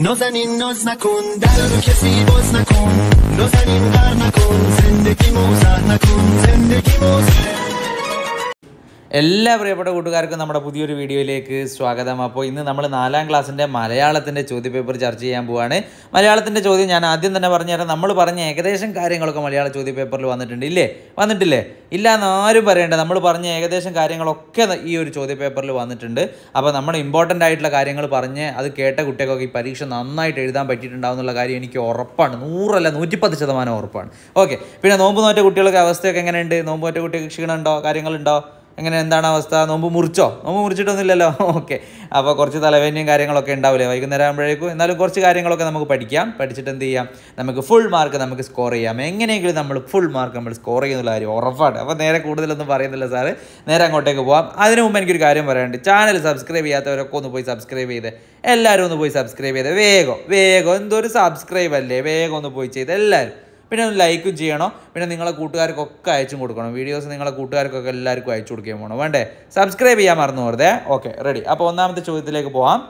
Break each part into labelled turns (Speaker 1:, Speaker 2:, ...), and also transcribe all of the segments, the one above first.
Speaker 1: نازنین ناز نکن در کسی باز نکن نازنین قر نکن زندگی موزه نکن زندگی موزه എല്ലാ പ്രിയപ്പെട്ട കൂട്ടുകാർക്കും നമ്മുടെ പുതിയൊരു വീഡിയോയിലേക്ക് സ്വാഗതം അപ്പോൾ ഇന്ന് നമ്മൾ നാലാം ക്ലാസ്സിൻ്റെ മലയാളത്തിൻ്റെ ചോദ്യപേപ്പർ ചർച്ച ചെയ്യാൻ പോവാണ് മലയാളത്തിൻ്റെ ചോദ്യം ഞാൻ ആദ്യം തന്നെ പറഞ്ഞുതരാം നമ്മൾ പറഞ്ഞ ഏകദേശം കാര്യങ്ങളൊക്കെ മലയാള പേപ്പറിൽ വന്നിട്ടുണ്ട് ഇല്ലേ വന്നിട്ടില്ലേ ഇല്ല എന്നാരും പറയണ്ട നമ്മൾ പറഞ്ഞ ഏകദേശം കാര്യങ്ങളൊക്കെ ഈ ഒരു പേപ്പറിൽ വന്നിട്ടുണ്ട് അപ്പോൾ നമ്മൾ ഇമ്പോർട്ടൻ്റ് ആയിട്ടുള്ള കാര്യങ്ങൾ പറഞ്ഞ് അത് കേട്ട കുട്ടികൾക്കൊക്കെ ഈ പരീക്ഷ നന്നായിട്ട് എഴുതാൻ പറ്റിയിട്ടുണ്ടാവും കാര്യം എനിക്ക് ഉറപ്പാണ് നൂറല്ല നൂറ്റിപ്പത്ത് ശതമാനം ഉറപ്പാണ് ഓക്കെ പിന്നെ നോമ്പ് നോറ്റ കുട്ടികൾക്ക് അവസ്ഥയൊക്കെ എങ്ങനെയുണ്ട് നോമ്പ് നോറ്റ കുട്ടികൾക്ക് ക്ഷീണമുണ്ടോ കാര്യങ്ങളുണ്ടോ എങ്ങനെ എന്താണ് അവസ്ഥ നോമ്പ് മുറിച്ചോ നോമ്പ് മുറിച്ചിട്ടൊന്നുമില്ലല്ലോ ഓക്കെ അപ്പോൾ കുറച്ച് തലവേദനയും കാര്യങ്ങളൊക്കെ ഉണ്ടാവില്ലേ വൈകുന്നേരം ആകുമ്പോഴേക്കും എന്നാലും കുറച്ച് കാര്യങ്ങളൊക്കെ നമുക്ക് പഠിക്കാം പഠിച്ചിട്ട് എന്ത് ചെയ്യാം നമുക്ക് ഫുൾ മാർക്ക് നമുക്ക് സ്കോർ ചെയ്യാം എങ്ങനെയെങ്കിലും നമ്മൾ ഫുൾ മാർക്ക് നമ്മൾ സ്കോർ ചെയ്യുന്നുള്ള കാര്യം ഉറപ്പാണ് അപ്പോൾ നേരെ കൂടുതലൊന്നും പറയുന്നില്ല സാറ് നേരെ അങ്ങോട്ടേക്ക് പോകാം അതിനു മുമ്പ് എനിക്കൊരു കാര്യം പറയാനുണ്ട് ചാനൽ സബ്സ്ക്രൈബ് ചെയ്യാത്തവരൊക്കെ ഒന്ന് പോയി സബ്സ്ക്രൈബ് ചെയ്ത് എല്ലാവരും ഒന്ന് പോയി സബ്സ്ക്രൈബ് ചെയ്ത് വേഗം വേഗം എന്തോ ഒരു സബ്സ്ക്രൈബ് അല്ലേ വേഗം ഒന്ന് പോയി ചെയ്ത് എല്ലാവരും പിന്നെ ഒന്ന് ലൈക്കും ചെയ്യണം പിന്നെ നിങ്ങളെ കൂട്ടുകാർക്കൊക്കെ അയച്ചും കൊടുക്കണം വീഡിയോസ് നിങ്ങളെ കൂട്ടുകാർക്കൊക്കെ എല്ലാവർക്കും അയച്ചു കൊടുക്കുകയും വേണം വേണ്ടേ സബ്സ്ക്രൈബ് ചെയ്യാൻ മറന്നു വെറുതെ ഓക്കെ റെഡി അപ്പോൾ ഒന്നാമത്തെ ചോദ്യത്തിലേക്ക് പോകാം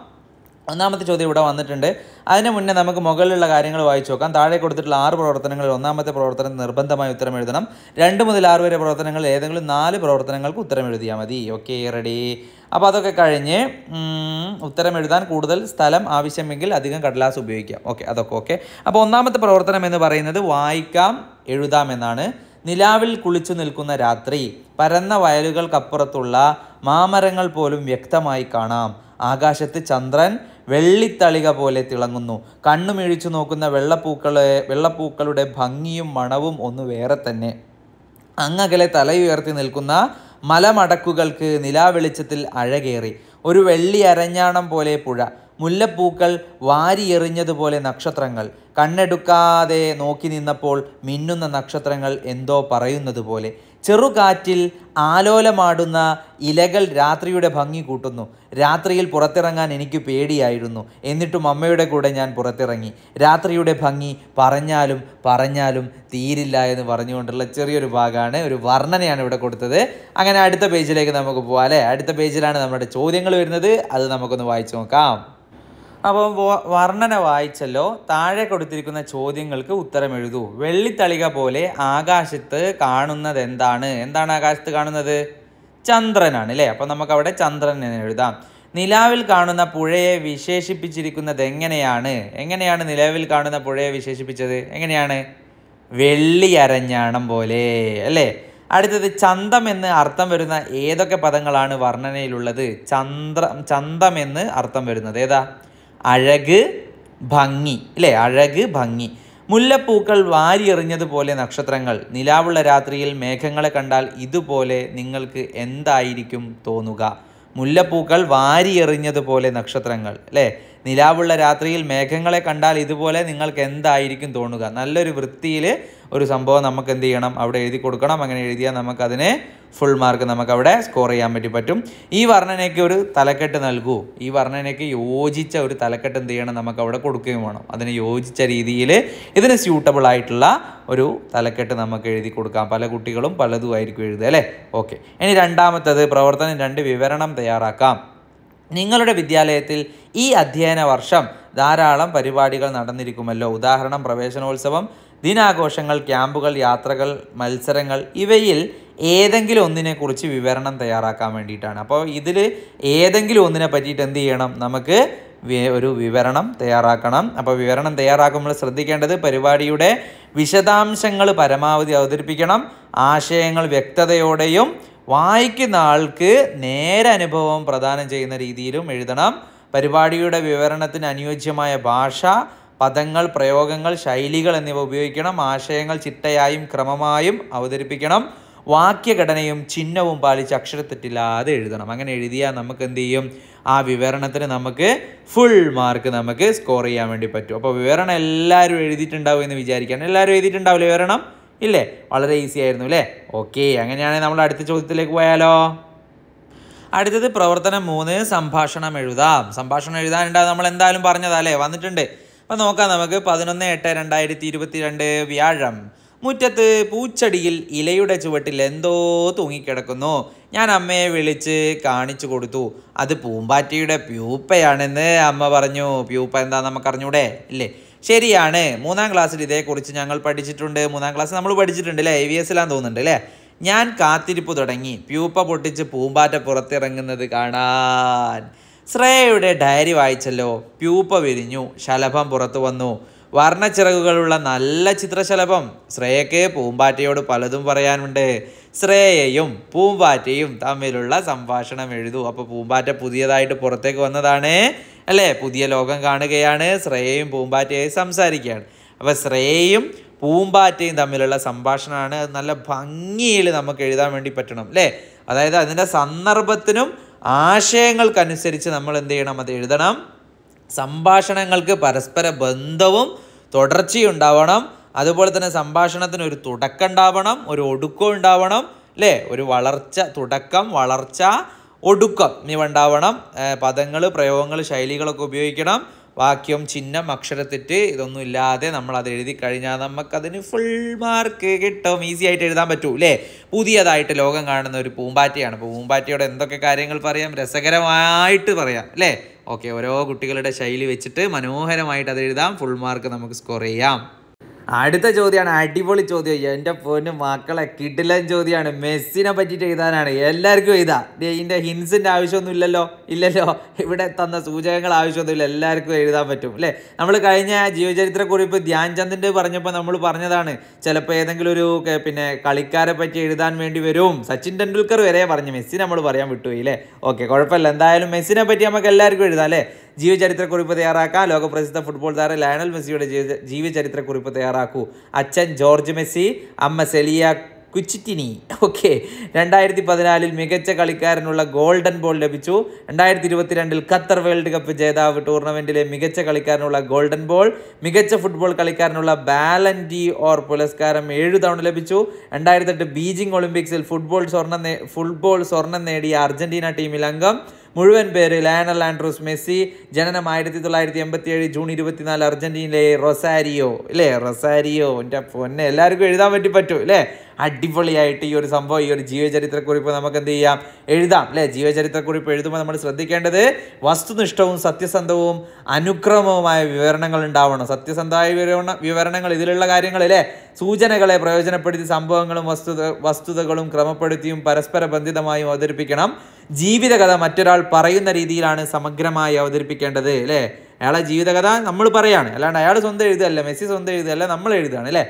Speaker 1: ഒന്നാമത്തെ ചോദ്യം ഇവിടെ വന്നിട്ടുണ്ട് അതിന് മുന്നേ നമുക്ക് മുകളിലുള്ള കാര്യങ്ങൾ വായിച്ചു നോക്കാം താഴെ കൊടുത്തിട്ടുള്ള ആറ് പ്രവർത്തനങ്ങളിൽ ഒന്നാമത്തെ പ്രവർത്തനം നിർബന്ധമായി ഉത്തരം എഴുതണം രണ്ട് മുതൽ ആറ് വരെ പ്രവർത്തനങ്ങളിൽ ഏതെങ്കിലും നാല് പ്രവർത്തനങ്ങൾക്ക് ഉത്തരം എഴുതിയാൽ മതി ഓക്കെ റെഡി അപ്പോൾ അതൊക്കെ കഴിഞ്ഞ് ഉത്തരം എഴുതാൻ കൂടുതൽ സ്ഥലം ആവശ്യമെങ്കിൽ അധികം കടലാസ് ഉപയോഗിക്കാം ഓക്കെ അതൊക്കെ ഓക്കെ അപ്പോൾ ഒന്നാമത്തെ പ്രവർത്തനം എന്ന് പറയുന്നത് വായിക്കാം എഴുതാം എന്നാണ് നിലാവിൽ കുളിച്ചു നിൽക്കുന്ന രാത്രി പരന്ന വയലുകൾക്കപ്പുറത്തുള്ള മാമരങ്ങൾ പോലും വ്യക്തമായി കാണാം ആകാശത്ത് ചന്ദ്രൻ വെള്ളിത്തളിക പോലെ തിളങ്ങുന്നു കണ്ണുമിഴിച്ചു നോക്കുന്ന വെള്ളപ്പൂക്കളെ വെള്ളപ്പൂക്കളുടെ ഭംഗിയും മണവും ഒന്ന് വേറെ തന്നെ അങ്ങകലെ തലയുയർത്തി നിൽക്കുന്ന മലമടക്കുകൾക്ക് നിലാവെളിച്ചത്തിൽ അഴകേറി ഒരു വെള്ളി അരഞ്ഞാണം പോലെ പുഴ മുല്ലപ്പൂക്കൾ വാരിയെറിഞ്ഞതുപോലെ നക്ഷത്രങ്ങൾ കണ്ണെടുക്കാതെ നോക്കി നിന്നപ്പോൾ മിന്നുന്ന നക്ഷത്രങ്ങൾ എന്തോ പറയുന്നത് പോലെ ചെറുകാറ്റിൽ ആലോലമാടുന്ന ഇലകൾ രാത്രിയുടെ ഭംഗി കൂട്ടുന്നു രാത്രിയിൽ പുറത്തിറങ്ങാൻ എനിക്ക് പേടിയായിരുന്നു എന്നിട്ടും അമ്മയുടെ കൂടെ ഞാൻ പുറത്തിറങ്ങി രാത്രിയുടെ ഭംഗി പറഞ്ഞാലും പറഞ്ഞാലും തീരില്ല എന്ന് പറഞ്ഞുകൊണ്ടുള്ള ചെറിയൊരു ഭാഗമാണ് ഒരു വർണ്ണനയാണ് ഇവിടെ കൊടുത്തത് അങ്ങനെ അടുത്ത പേജിലേക്ക് നമുക്ക് പോകാം അല്ലേ അടുത്ത പേജിലാണ് നമ്മുടെ ചോദ്യങ്ങൾ വരുന്നത് അത് നമുക്കൊന്ന് വായിച്ചു നോക്കാം അപ്പം വർണ്ണന വായിച്ചല്ലോ താഴെ കൊടുത്തിരിക്കുന്ന ചോദ്യങ്ങൾക്ക് ഉത്തരം എഴുതൂ വെള്ളിത്തളിക പോലെ ആകാശത്ത് കാണുന്നത് എന്താണ് എന്താണ് ആകാശത്ത് കാണുന്നത് ചന്ദ്രനാണ് അല്ലേ അപ്പം നമുക്കവിടെ ചന്ദ്രൻ എന്ന് എഴുതാം നിലാവിൽ കാണുന്ന പുഴയെ വിശേഷിപ്പിച്ചിരിക്കുന്നത് എങ്ങനെയാണ് എങ്ങനെയാണ് നിലാവിൽ കാണുന്ന പുഴയെ വിശേഷിപ്പിച്ചത് എങ്ങനെയാണ് വെള്ളി അരഞ്ഞാണം പോലെ അല്ലേ അടുത്തത് ചന്തം എന്ന് അർത്ഥം വരുന്ന ഏതൊക്കെ പദങ്ങളാണ് വർണ്ണനയിലുള്ളത് ചന്ദ്ര ചന്തം എന്ന് അർത്ഥം വരുന്നത് ഏതാ അഴക് ഭംഗി അല്ലേ അഴക് ഭംഗി മുല്ലപ്പൂക്കൾ വാരിയെറിഞ്ഞതുപോലെ നക്ഷത്രങ്ങൾ നിലാവുള്ള രാത്രിയിൽ മേഘങ്ങളെ കണ്ടാൽ ഇതുപോലെ നിങ്ങൾക്ക് എന്തായിരിക്കും തോന്നുക മുല്ലപ്പൂക്കൾ വാരിയെറിഞ്ഞതുപോലെ നക്ഷത്രങ്ങൾ അല്ലേ നിലാവുള്ള രാത്രിയിൽ മേഘങ്ങളെ കണ്ടാൽ ഇതുപോലെ നിങ്ങൾക്ക് എന്തായിരിക്കും തോന്നുക നല്ലൊരു വൃത്തിയിൽ ഒരു സംഭവം നമുക്ക് എന്ത് ചെയ്യണം അവിടെ എഴുതി കൊടുക്കണം അങ്ങനെ എഴുതിയാൽ നമുക്കതിനെ ഫുൾ മാർക്ക് നമുക്കവിടെ സ്കോർ ചെയ്യാൻ പറ്റി പറ്റും ഈ വർണ്ണനയ്ക്ക് ഒരു തലക്കെട്ട് നൽകൂ ഈ വർണ്ണനയ്ക്ക് യോജിച്ച ഒരു തലക്കെട്ട് എന്ത് ചെയ്യണം നമുക്കവിടെ കൊടുക്കുകയും വേണം അതിന് യോജിച്ച രീതിയിൽ ഇതിന് സ്യൂട്ടബിൾ ആയിട്ടുള്ള ഒരു തലക്കെട്ട് നമുക്ക് എഴുതി കൊടുക്കാം പല കുട്ടികളും പലതുമായിരിക്കും എഴുതുക അല്ലേ ഓക്കെ ഇനി രണ്ടാമത്തത് പ്രവർത്തനം രണ്ട് വിവരണം തയ്യാറാക്കാം നിങ്ങളുടെ വിദ്യാലയത്തിൽ ഈ അധ്യയന വർഷം ധാരാളം പരിപാടികൾ നടന്നിരിക്കുമല്ലോ ഉദാഹരണം പ്രവേശനോത്സവം ദിനാഘോഷങ്ങൾ ക്യാമ്പുകൾ യാത്രകൾ മത്സരങ്ങൾ ഇവയിൽ ഏതെങ്കിലും ഒന്നിനെക്കുറിച്ച് വിവരണം തയ്യാറാക്കാൻ വേണ്ടിയിട്ടാണ് അപ്പോൾ ഇതിൽ ഏതെങ്കിലും ഒന്നിനെ പറ്റിയിട്ട് എന്ത് ചെയ്യണം നമുക്ക് ഒരു വിവരണം തയ്യാറാക്കണം അപ്പോൾ വിവരണം തയ്യാറാക്കുമ്പോൾ ശ്രദ്ധിക്കേണ്ടത് പരിപാടിയുടെ വിശദാംശങ്ങൾ പരമാവധി അവതരിപ്പിക്കണം ആശയങ്ങൾ വ്യക്തതയോടെയും വായിക്കുന്ന ആൾക്ക് നേരെ അനുഭവം പ്രദാനം ചെയ്യുന്ന രീതിയിലും എഴുതണം പരിപാടിയുടെ വിവരണത്തിന് അനുയോജ്യമായ ഭാഷ പദങ്ങൾ പ്രയോഗങ്ങൾ ശൈലികൾ എന്നിവ ഉപയോഗിക്കണം ആശയങ്ങൾ ചിട്ടയായും ക്രമമായും അവതരിപ്പിക്കണം വാക്യഘടനയും ചിഹ്നവും പാലിച്ച് അക്ഷരത്തെറ്റില്ലാതെ എഴുതണം അങ്ങനെ എഴുതിയാൽ നമുക്ക് എന്ത് ചെയ്യും ആ വിവരണത്തിന് നമുക്ക് ഫുൾ മാർക്ക് നമുക്ക് സ്കോർ ചെയ്യാൻ വേണ്ടി പറ്റും അപ്പോൾ വിവരണം എല്ലാവരും എഴുതിയിട്ടുണ്ടാവും എന്ന് വിചാരിക്കുകയാണ് എല്ലാവരും എഴുതിയിട്ടുണ്ടാവില്ല വിവരണം ഇല്ലേ വളരെ ഈസി ആയിരുന്നു അല്ലേ ഓക്കെ അങ്ങനെയാണെങ്കിൽ നമ്മൾ അടുത്ത ചോദ്യത്തിലേക്ക് പോയാലോ അടുത്തത് പ്രവർത്തനം മൂന്ന് സംഭാഷണം എഴുതാം സംഭാഷണം എഴുതാനുണ്ടാവും നമ്മൾ എന്തായാലും പറഞ്ഞതാ അല്ലേ വന്നിട്ടുണ്ട് അപ്പം നോക്കാം നമുക്ക് പതിനൊന്ന് എട്ട് രണ്ടായിരത്തി ഇരുപത്തി രണ്ട് വ്യാഴം മുറ്റത്ത് പൂച്ചടിയിൽ ഇലയുടെ ചുവട്ടിൽ എന്തോ തൂങ്ങിക്കിടക്കുന്നു ഞാൻ അമ്മയെ വിളിച്ച് കാണിച്ചു കൊടുത്തു അത് പൂമ്പാറ്റയുടെ പ്യൂപ്പയാണെന്ന് അമ്മ പറഞ്ഞു പ്യൂപ്പ എന്താ നമുക്കറിഞ്ഞൂടെ ഇല്ലേ ശരിയാണ് മൂന്നാം ക്ലാസ്സിൽ ഇതേക്കുറിച്ച് ഞങ്ങൾ പഠിച്ചിട്ടുണ്ട് മൂന്നാം ക്ലാസ് നമ്മൾ പഠിച്ചിട്ടുണ്ട് അല്ലേ എ വി എസ് എല്ലാം തോന്നുന്നുണ്ട് അല്ലേ ഞാൻ കാത്തിരിപ്പ് തുടങ്ങി പ്യൂപ്പ പൊട്ടിച്ച് പൂമ്പാറ്റ പുറത്തിറങ്ങുന്നത് കാണാൻ ശ്രേയയുടെ ഡയറി വായിച്ചല്ലോ പ്യൂപ്പ വിരിഞ്ഞു ശലഭം പുറത്തു വന്നു വർണ്ണച്ചിറകുകളുള്ള നല്ല ചിത്രശലഭം ശ്രേയയ്ക്ക് പൂമ്പാറ്റയോട് പലതും പറയാനുണ്ട് ശ്രേയയും പൂമ്പാറ്റയും തമ്മിലുള്ള സംഭാഷണം എഴുതൂ അപ്പോൾ പൂമ്പാറ്റ പുതിയതായിട്ട് പുറത്തേക്ക് വന്നതാണ് അല്ലേ പുതിയ ലോകം കാണുകയാണ് ശ്രേയയും പൂമ്പാറ്റയായി സംസാരിക്കുകയാണ് അപ്പോൾ ശ്രേയയും പൂമ്പാറ്റയും തമ്മിലുള്ള സംഭാഷണമാണ് അത് നല്ല ഭംഗിയിൽ നമുക്ക് എഴുതാൻ വേണ്ടി പറ്റണം അല്ലേ അതായത് അതിൻ്റെ സന്ദർഭത്തിനും ആശയങ്ങൾക്കനുസരിച്ച് നമ്മൾ എന്ത് ചെയ്യണം അത് എഴുതണം സംഭാഷണങ്ങൾക്ക് പരസ്പര ബന്ധവും തുടർച്ചയുണ്ടാവണം അതുപോലെ തന്നെ സംഭാഷണത്തിന് ഒരു തുടക്കം ഉണ്ടാവണം ഒരു ഒടുക്കം ഉണ്ടാവണം അല്ലേ ഒരു വളർച്ച തുടക്കം വളർച്ച ഒടുക്കം എന്നിവ ഉണ്ടാവണം പദങ്ങൾ പ്രയോഗങ്ങൾ ശൈലികളൊക്കെ ഉപയോഗിക്കണം വാക്യം ചിഹ്നം അക്ഷരത്തെറ്റ് ഇതൊന്നും ഇല്ലാതെ നമ്മൾ അത് എഴുതി കഴിഞ്ഞാൽ നമുക്കതിന് ഫുൾ മാർക്ക് കിട്ടും ഈസി ആയിട്ട് എഴുതാൻ പറ്റൂ അല്ലേ പുതിയതായിട്ട് ലോകം കാണുന്ന ഒരു പൂമ്പാറ്റയാണ് അപ്പോൾ പൂമ്പാറ്റയോട് എന്തൊക്കെ കാര്യങ്ങൾ പറയാം രസകരമായിട്ട് പറയാം അല്ലേ ഓക്കെ ഓരോ കുട്ടികളുടെ ശൈലി വെച്ചിട്ട് മനോഹരമായിട്ട് അത് എഴുതാം ഫുൾ മാർക്ക് നമുക്ക് സ്കോർ ചെയ്യാം അടുത്ത ചോദ്യമാണ് അടിപൊളി ചോദ്യം എൻ്റെ പൊന്നു മക്കളെ കിട്ടില്ല ചോദ്യമാണ് മെസ്സിനെ പറ്റിയിട്ട് എഴുതാനാണ് എല്ലാവർക്കും എഴുതാം ഇതിൻ്റെ ഹിൻസിൻ്റെ ആവശ്യമൊന്നും ഇല്ലല്ലോ ഇല്ലല്ലോ ഇവിടെ തന്ന സൂചകങ്ങൾ ആവശ്യമൊന്നുമില്ല എല്ലാവർക്കും എഴുതാൻ പറ്റും അല്ലേ നമ്മൾ കഴിഞ്ഞ ജീവചരിത്ര കുറിപ്പ് ധ്യാൻ പറഞ്ഞപ്പോൾ നമ്മൾ പറഞ്ഞതാണ് ചിലപ്പോൾ ഏതെങ്കിലും ഒരു പിന്നെ കളിക്കാരെ പറ്റി എഴുതാൻ വേണ്ടി വരും സച്ചിൻ ടെണ്ടുൽക്കർ വരെ പറഞ്ഞു മെസ്സി നമ്മൾ പറയാൻ വിട്ടുപോയി അല്ലേ ഓക്കെ കുഴപ്പമില്ല എന്തായാലും മെസ്സിനെ പറ്റി നമുക്ക് എല്ലാവർക്കും എഴുതാം അല്ലേ ജീവചരിത്രക്കുറിപ്പ് തയ്യാറാക്കാൻ ലോകപ്രസിദ്ധ ഫുട്ബോൾ താരം ലയണൽ മെസ്സിയുടെ ജീവചരിത്രക്കുറിപ്പ് തയ്യാറാക്കൂ അച്ഛൻ ജോർജ് മെസ്സി അമ്മ സെലിയ കുച്ചിറ്റിനി ഓക്കെ രണ്ടായിരത്തി പതിനാലിൽ മികച്ച കളിക്കാരനുള്ള ഗോൾഡൻ ബോൾ ലഭിച്ചു രണ്ടായിരത്തി ഇരുപത്തിരണ്ടിൽ ഖത്തർ വേൾഡ് കപ്പ് ജേതാവ് ടൂർണമെൻറ്റിലെ മികച്ച കളിക്കാരനുള്ള ഗോൾഡൻ ബോൾ മികച്ച ഫുട്ബോൾ കളിക്കാരനുള്ള ഡി ഓർ പുരസ്കാരം ഏഴ് തവണ ലഭിച്ചു രണ്ടായിരത്തെട്ട് ബീജിംഗ് ഒളിമ്പിക്സിൽ ഫുട്ബോൾ സ്വർണ്ണം ഫുട്ബോൾ സ്വർണം നേടിയ അർജന്റീന ടീമിൽ അംഗം മുഴുവൻ പേര് ലയണൽ ആൻഡ്രൂസ് മെസ്സി ജനനം ആയിരത്തി തൊള്ളായിരത്തി എൺപത്തി ഏഴ് ജൂൺ ഇരുപത്തിനാല് അർജന്റീനയിലെ റൊസാരിയോ അല്ലേ റൊസാരിയോ എൻ്റെ പൊന്നെ എല്ലാവർക്കും എഴുതാൻ പറ്റി പറ്റും അല്ലേ അടിപൊളിയായിട്ട് ഈ ഒരു സംഭവം ഈ ഒരു ജീവചരിത്രക്കുറിപ്പ് നമുക്ക് എന്ത് ചെയ്യാം എഴുതാം അല്ലേ ജീവചരിത്രക്കുറിപ്പ് എഴുതുമ്പോൾ നമ്മൾ ശ്രദ്ധിക്കേണ്ടത് വസ്തുനിഷ്ഠവും സത്യസന്ധവും അനുക്രമവുമായ വിവരണങ്ങൾ ഉണ്ടാവണം സത്യസന്ധമായ വിവരണ വിവരണങ്ങൾ ഇതിലുള്ള കാര്യങ്ങൾ അല്ലേ സൂചനകളെ പ്രയോജനപ്പെടുത്തി സംഭവങ്ങളും വസ്തുത വസ്തുതകളും ക്രമപ്പെടുത്തിയും പരസ്പര ബന്ധിതമായും അവതരിപ്പിക്കണം ജീവിതകഥ മറ്റൊരാൾ പറയുന്ന രീതിയിലാണ് സമഗ്രമായി അവതരിപ്പിക്കേണ്ടത് അല്ലേ അയാളെ ജീവിതകഥ നമ്മൾ പറയാണ് അല്ലാണ്ട് അയാൾ സ്വന്തം എഴുതുകയല്ല മെസ്സി സ്വന്തം എഴുതുകയല്ല നമ്മൾ എഴുതുകയാണ് അല്ലേ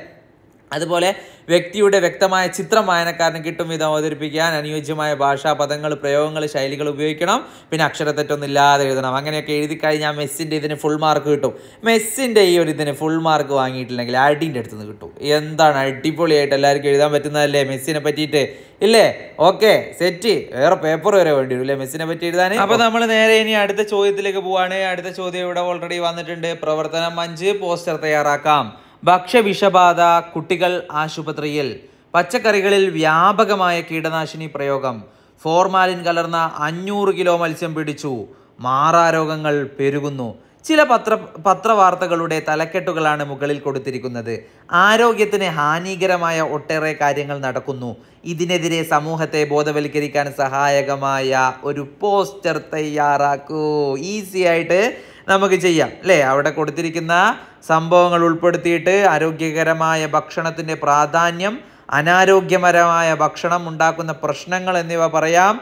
Speaker 1: അതുപോലെ വ്യക്തിയുടെ വ്യക്തമായ ചിത്രം വായനക്കാരന് കിട്ടും വിധം അവതരിപ്പിക്കാൻ അനുയോജ്യമായ ഭാഷാ പദങ്ങൾ പ്രയോഗങ്ങൾ ശൈലികൾ ഉപയോഗിക്കണം പിന്നെ അക്ഷരത്തെറ്റൊന്നും ഇല്ലാതെ എഴുതണം അങ്ങനെയൊക്കെ എഴുതി കഴിഞ്ഞാൽ മെസ്സിൻ്റെ ഇതിന് ഫുൾ മാർക്ക് കിട്ടും മെസ്സിൻ്റെ ഈ ഒരു ഇതിന് ഫുൾ മാർക്ക് വാങ്ങിയിട്ടില്ലെങ്കിൽ അടീൻ്റെ അടുത്ത് നിന്ന് കിട്ടും എന്താണ് അടിപൊളിയായിട്ട് എല്ലാവർക്കും എഴുതാൻ പറ്റുന്നതല്ലേ മെസ്സിനെ പറ്റിയിട്ട് ഇല്ലേ ഓക്കെ സെറ്റ് വേറെ പേപ്പർ വരെ വേണ്ടി വരും അല്ലേ മെസ്സിനെ പറ്റി എഴുതാൻ അപ്പോൾ നമ്മൾ നേരെ ഇനി അടുത്ത ചോദ്യത്തിലേക്ക് പോവാണ് അടുത്ത ചോദ്യം ഇവിടെ ഓൾറെഡി വന്നിട്ടുണ്ട് പ്രവർത്തനം അഞ്ച് പോസ്റ്റർ തയ്യാറാക്കാം ഭക്ഷ്യവിഷബാധ കുട്ടികൾ ആശുപത്രിയിൽ പച്ചക്കറികളിൽ വ്യാപകമായ കീടനാശിനി പ്രയോഗം ഫോർമാലിൻ കലർന്ന അഞ്ഞൂറ് കിലോ മത്സ്യം പിടിച്ചു മാറാരോഗങ്ങൾ പെരുകുന്നു ചില പത്ര പത്രവാർത്തകളുടെ തലക്കെട്ടുകളാണ് മുകളിൽ കൊടുത്തിരിക്കുന്നത് ആരോഗ്യത്തിന് ഹാനികരമായ ഒട്ടേറെ കാര്യങ്ങൾ നടക്കുന്നു ഇതിനെതിരെ സമൂഹത്തെ ബോധവൽക്കരിക്കാൻ സഹായകമായ ഒരു പോസ്റ്റർ തയ്യാറാക്കൂ ഈസി ആയിട്ട് നമുക്ക് ചെയ്യാം അല്ലേ അവിടെ കൊടുത്തിരിക്കുന്ന സംഭവങ്ങൾ ഉൾപ്പെടുത്തിയിട്ട് ആരോഗ്യകരമായ ഭക്ഷണത്തിൻ്റെ പ്രാധാന്യം അനാരോഗ്യപരമായ ഭക്ഷണം ഉണ്ടാക്കുന്ന പ്രശ്നങ്ങൾ എന്നിവ പറയാം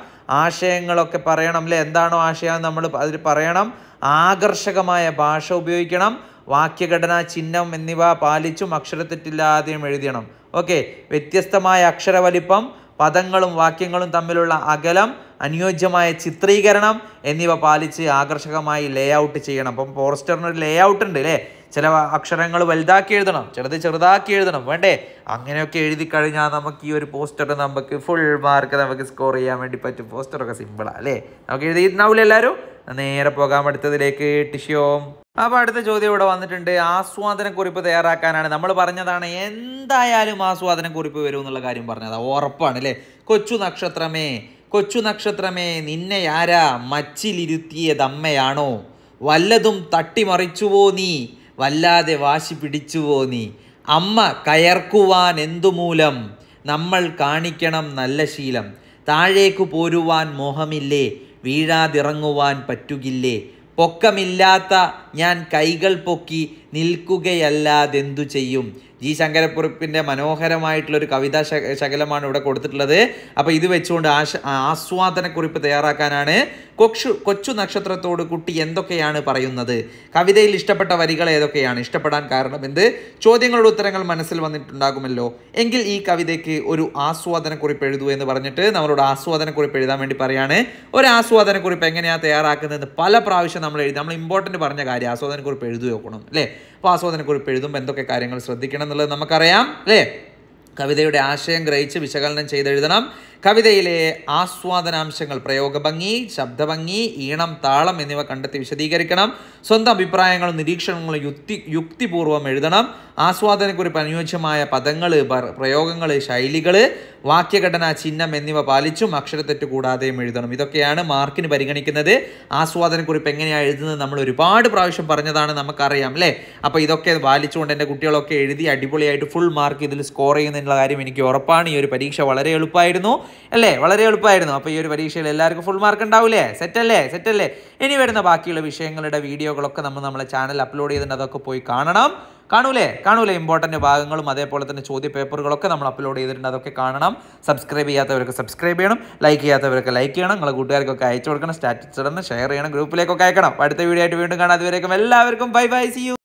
Speaker 1: ആശയങ്ങളൊക്കെ പറയണം അല്ലേ എന്താണോ ആശയം നമ്മൾ അതിൽ പറയണം ആകർഷകമായ ഭാഷ ഉപയോഗിക്കണം വാക്യഘടന ചിഹ്നം എന്നിവ പാലിച്ചും അക്ഷരത്തെറ്റില്ലാതെയും എഴുതണം ഓക്കെ വ്യത്യസ്തമായ അക്ഷരവലിപ്പം പദങ്ങളും വാക്യങ്ങളും തമ്മിലുള്ള അകലം അനുയോജ്യമായ ചിത്രീകരണം എന്നിവ പാലിച്ച് ആകർഷകമായി ലേ ഔട്ട് ചെയ്യണം അപ്പം പോസ്റ്ററിന് ഒരു ലേ ഔട്ട് ഉണ്ട് അല്ലേ ചില അക്ഷരങ്ങൾ വലുതാക്കി എഴുതണം ചിലത് ചെറുതാക്കി എഴുതണം വേണ്ടേ അങ്ങനെയൊക്കെ എഴുതി കഴിഞ്ഞാൽ നമുക്ക് ഈ ഒരു പോസ്റ്റർ നമുക്ക് ഫുൾ മാർക്ക് നമുക്ക് സ്കോർ ചെയ്യാൻ വേണ്ടി പറ്റും പോസ്റ്ററൊക്കെ സിമ്പിളാണ് അല്ലേ നമുക്ക് എഴുതിയിട്ടുണ്ടാവില്ല എല്ലാവരും നേരെ പോകാൻ അടുത്തതിലേക്ക് ടിഷ്യോം അപ്പോൾ അടുത്ത ചോദ്യം ഇവിടെ വന്നിട്ടുണ്ട് ആസ്വാദനക്കുറിപ്പ് തയ്യാറാക്കാനാണ് നമ്മൾ പറഞ്ഞതാണ് എന്തായാലും ആസ്വാദനക്കുറിപ്പ് വരും എന്നുള്ള കാര്യം പറഞ്ഞത് ഉറപ്പാണ് അല്ലേ കൊച്ചു നക്ഷത്രമേ കൊച്ചു നക്ഷത്രമേ നിന്നെ ആരാ മച്ചിലിരുത്തിയതമ്മയാണോ വല്ലതും തട്ടിമറിച്ചുവോ നീ വല്ലാതെ വാശി പിടിച്ചുവോ നീ അമ്മ കയർക്കുവാൻ എന്തുമൂലം നമ്മൾ കാണിക്കണം നല്ല ശീലം താഴേക്കു പോരുവാൻ മോഹമില്ലേ വീഴാതിറങ്ങുവാൻ പറ്റുകില്ലേ പൊക്കമില്ലാത്ത ഞാൻ കൈകൾ പൊക്കി നിൽക്കുകയല്ലാതെന്തു ചെയ്യും ജി ശങ്കരപ്പുറപ്പിൻ്റെ മനോഹരമായിട്ടുള്ളൊരു കവിതാ ശകലമാണ് ഇവിടെ കൊടുത്തിട്ടുള്ളത് അപ്പോൾ ഇത് വെച്ചുകൊണ്ട് ആശ ആസ്വാദനക്കുറിപ്പ് തയ്യാറാക്കാനാണ് കൊച്ചു കൊച്ചു നക്ഷത്രത്തോട് കുട്ടി എന്തൊക്കെയാണ് പറയുന്നത് കവിതയിൽ ഇഷ്ടപ്പെട്ട വരികൾ ഏതൊക്കെയാണ് ഇഷ്ടപ്പെടാൻ കാരണം എന്ത് ചോദ്യങ്ങളുടെ ഉത്തരങ്ങൾ മനസ്സിൽ വന്നിട്ടുണ്ടാകുമല്ലോ എങ്കിൽ ഈ കവിതയ്ക്ക് ഒരു ആസ്വാദനക്കുറിപ്പ് എഴുതൂ എന്ന് പറഞ്ഞിട്ട് നമ്മളോട് ആസ്വാദനക്കുറിപ്പ് എഴുതാൻ വേണ്ടി പറയുകയാണ് ഒരു ആസ്വാദനക്കുറിപ്പ് എങ്ങനെയാണ് തയ്യാറാക്കുന്നതെന്ന് പല പ്രാവശ്യം നമ്മൾ എഴുതി നമ്മൾ ഇമ്പോർട്ടൻറ്റ് പറഞ്ഞ കാര്യം ആസ്വാദനക്കുറിപ്പ് എഴുതി നോക്കണം അല്ലേ അപ്പോൾ ആസ്വാദനക്കുറിപ്പ് എഴുതുമ്പോൾ എന്തൊക്കെ കാര്യങ്ങൾ ശ്രദ്ധിക്കണം എന്നുള്ളത് നമുക്കറിയാം അല്ലേ കവിതയുടെ ആശയം ഗ്രഹിച്ച് വിശകലനം ചെയ്തെഴുതണം കവിതയിലെ ആസ്വാദനാംശങ്ങൾ പ്രയോഗഭംഗി ശബ്ദഭംഗി ഈണം താളം എന്നിവ കണ്ടെത്തി വിശദീകരിക്കണം സ്വന്തം അഭിപ്രായങ്ങളും നിരീക്ഷണങ്ങളും യുക്തി യുക്തിപൂർവ്വം എഴുതണം ആസ്വാദനക്കുറിപ്പ് അനുയോജ്യമായ പദങ്ങൾ പ്രയോഗങ്ങൾ ശൈലികൾ വാക്യഘടന ചിഹ്നം എന്നിവ പാലിച്ചും അക്ഷരത്തെറ്റ് കൂടാതെയും എഴുതണം ഇതൊക്കെയാണ് മാർക്കിന് പരിഗണിക്കുന്നത് ആസ്വാദനക്കുറിപ്പ് എങ്ങനെയാണ് എഴുതുന്നത് നമ്മൾ ഒരുപാട് പ്രാവശ്യം പറഞ്ഞതാണ് നമുക്കറിയാം അല്ലേ അപ്പോൾ ഇതൊക്കെ പാലിച്ചുകൊണ്ട് എൻ്റെ കുട്ടികളൊക്കെ എഴുതി അടിപൊളിയായിട്ട് ഫുൾ മാർക്ക് ഇതിൽ സ്കോർ ചെയ്യുന്നതിനുള്ള കാര്യം എനിക്ക് ഉറപ്പാണ് ഈ ഒരു പരീക്ഷ വളരെ എളുപ്പമായിരുന്നു അല്ലേ വളരെ എളുപ്പമായിരുന്നു അപ്പോൾ ഈ ഒരു പരീക്ഷയിൽ എല്ലാവർക്കും ഫുൾ മാർക്ക് ഉണ്ടാവില്ലേ സെറ്റ് അല്ലേ ഇനി വരുന്ന ബാക്കിയുള്ള വിഷയങ്ങളുടെ വീഡിയോകളൊക്കെ നമ്മൾ നമ്മളെ ചാനൽ അപ്ലോഡ് ചെയ്തിട്ടുണ്ട് അതൊക്കെ പോയി കാണണം കാണൂലേ കാണൂലേ ഇമ്പോർട്ടൻറ്റ് ഭാഗങ്ങളും അതേപോലെ തന്നെ ചോദ്യ പേപ്പറുകളൊക്കെ നമ്മൾ അപ്ലോഡ് ചെയ്തിട്ടുണ്ട് അതൊക്കെ കാണണം സബ്സ്ക്രൈബ് ചെയ്യാത്തവർക്ക് സബ്സ്ക്രൈബ് ചെയ്യണം ലൈക്ക് ചെയ്യാത്തവർക്ക് ലൈക്ക് ചെയ്യണം നിങ്ങളെ കൂട്ടുകാർക്കൊക്കെ അയച്ചു കൊടുക്കണം സ്റ്റാറ്റസ് ഇടണം ഷെയർ ചെയ്യണം ഗ്രൂപ്പിലേക്കൊക്കെ അയക്കണം അടുത്ത വീഡിയോ ആയിട്ട് വീണ്ടും കാണാം അതുവരേക്കും എല്ലാവർക്കും ബൈ ബൈ സി യു